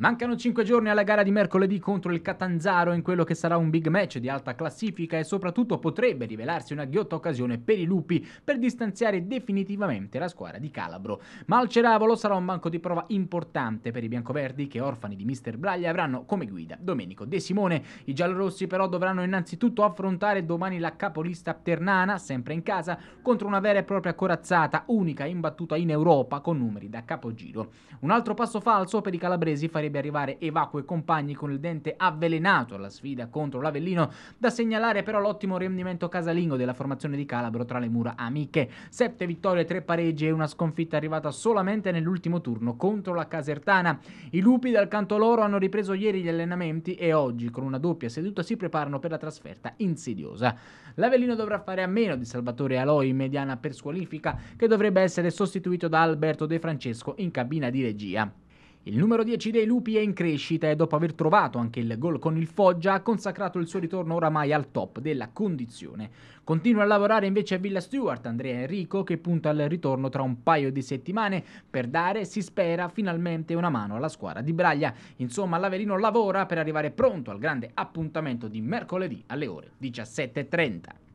Mancano 5 giorni alla gara di mercoledì contro il Catanzaro in quello che sarà un big match di alta classifica e soprattutto potrebbe rivelarsi una ghiotta occasione per i lupi per distanziare definitivamente la squadra di Calabro. Ma al Ceravolo sarà un banco di prova importante per i biancoverdi che orfani di Mister Braglia avranno come guida Domenico De Simone. I giallorossi però dovranno innanzitutto affrontare domani la capolista Ternana, sempre in casa, contro una vera e propria corazzata unica imbattuta in Europa con numeri da capogiro. Un altro passo falso per i calabresi farebbe potrebbe arrivare Evacuo e compagni con il dente avvelenato alla sfida contro l'Avellino, da segnalare però l'ottimo rendimento casalingo della formazione di Calabro tra le mura amiche. Sette vittorie, tre pareggi e una sconfitta arrivata solamente nell'ultimo turno contro la Casertana. I lupi dal canto loro hanno ripreso ieri gli allenamenti e oggi con una doppia seduta si preparano per la trasferta insidiosa. L'Avellino dovrà fare a meno di Salvatore Aloi in mediana per squalifica che dovrebbe essere sostituito da Alberto De Francesco in cabina di regia. Il numero 10 dei lupi è in crescita e dopo aver trovato anche il gol con il Foggia ha consacrato il suo ritorno oramai al top della condizione. Continua a lavorare invece a Villa Stewart Andrea Enrico che punta al ritorno tra un paio di settimane per dare, si spera, finalmente una mano alla squadra di Braglia. Insomma l'Averino lavora per arrivare pronto al grande appuntamento di mercoledì alle ore 17.30.